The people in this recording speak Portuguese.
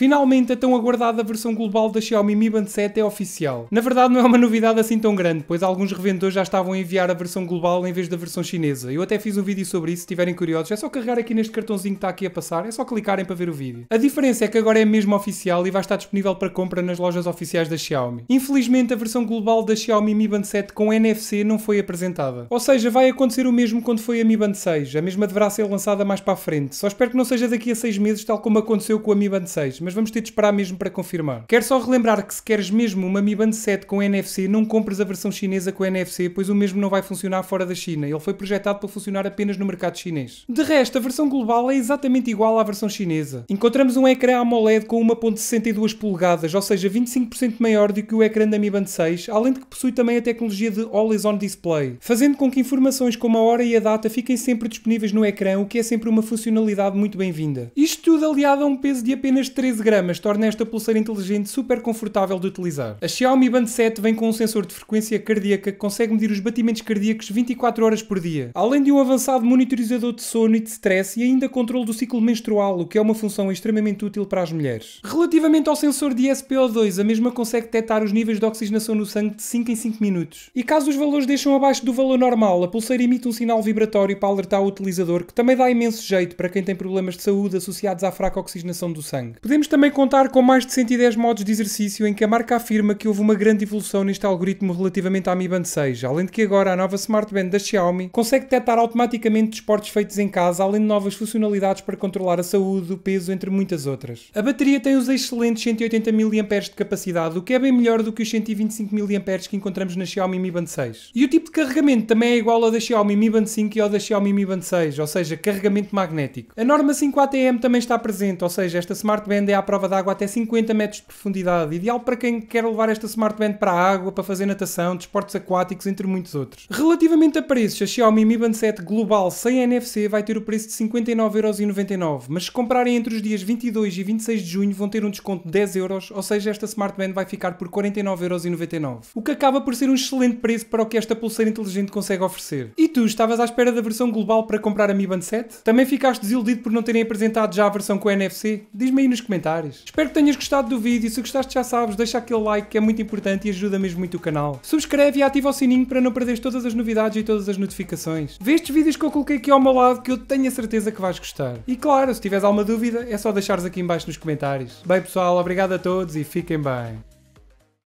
Finalmente, a tão aguardada versão global da Xiaomi Mi Band 7 é oficial. Na verdade, não é uma novidade assim tão grande, pois alguns revendedores já estavam a enviar a versão global em vez da versão chinesa. Eu até fiz um vídeo sobre isso, se estiverem curiosos, é só carregar aqui neste cartãozinho que está aqui a passar, é só clicarem para ver o vídeo. A diferença é que agora é mesmo oficial e vai estar disponível para compra nas lojas oficiais da Xiaomi. Infelizmente, a versão global da Xiaomi Mi Band 7 com NFC não foi apresentada. Ou seja, vai acontecer o mesmo quando foi a Mi Band 6. A mesma deverá ser lançada mais para a frente. Só espero que não seja daqui a 6 meses, tal como aconteceu com a Mi Band 6 mas vamos ter de esperar mesmo para confirmar. Quero só relembrar que se queres mesmo uma Mi Band 7 com NFC, não compres a versão chinesa com NFC, pois o mesmo não vai funcionar fora da China. Ele foi projetado para funcionar apenas no mercado chinês. De resto, a versão global é exatamente igual à versão chinesa. Encontramos um ecrã AMOLED com 1.62 polegadas, ou seja, 25% maior do que o ecrã da Mi Band 6, além de que possui também a tecnologia de Always On Display, fazendo com que informações como a hora e a data fiquem sempre disponíveis no ecrã, o que é sempre uma funcionalidade muito bem-vinda. Isto tudo aliado a um peso de apenas 13 de gramas torna esta pulseira inteligente super confortável de utilizar. A Xiaomi Band 7 vem com um sensor de frequência cardíaca que consegue medir os batimentos cardíacos 24 horas por dia, além de um avançado monitorizador de sono e de stress e ainda controle do ciclo menstrual, o que é uma função extremamente útil para as mulheres. Relativamente ao sensor de SPO2, a mesma consegue detectar os níveis de oxigenação no sangue de 5 em 5 minutos. E caso os valores deixam abaixo do valor normal, a pulseira emite um sinal vibratório para alertar o utilizador, que também dá imenso jeito para quem tem problemas de saúde associados à fraca oxigenação do sangue. Podemos Podemos também contar com mais de 110 modos de exercício em que a marca afirma que houve uma grande evolução neste algoritmo relativamente à Mi Band 6, além de que agora a nova Smart Band da Xiaomi consegue detectar automaticamente desportos feitos em casa, além de novas funcionalidades para controlar a saúde, o peso, entre muitas outras. A bateria tem os excelentes 180 mAh de capacidade, o que é bem melhor do que os 125 mAh que encontramos na Xiaomi Mi Band 6. E o tipo de carregamento também é igual ao da Xiaomi Mi Band 5 e ao da Xiaomi Mi Band 6, ou seja, carregamento magnético. A norma 5ATM também está presente, ou seja, esta Smart Band é à prova d'água até 50 metros de profundidade, ideal para quem quer levar esta smartband para a água, para fazer natação, desportos aquáticos, entre muitos outros. Relativamente a preços, a Xiaomi Mi Band 7 Global sem NFC vai ter o preço de 59,99€, mas se comprarem entre os dias 22 e 26 de junho vão ter um desconto de 10€, ou seja, esta smartband vai ficar por 49,99€, o que acaba por ser um excelente preço para o que esta pulseira inteligente consegue oferecer. E tu, estavas à espera da versão global para comprar a Mi Band 7? Também ficaste desiludido por não terem apresentado já a versão com NFC? Diz-me aí nos comentários comentários. Espero que tenhas gostado do vídeo se gostaste já sabes, deixa aquele like que é muito importante e ajuda mesmo muito o canal. Subscreve e ativa o sininho para não perderes todas as novidades e todas as notificações. Vê estes vídeos que eu coloquei aqui ao meu lado que eu tenho a certeza que vais gostar. E claro, se tiveres alguma dúvida é só deixares aqui em baixo nos comentários. Bem pessoal, obrigado a todos e fiquem bem.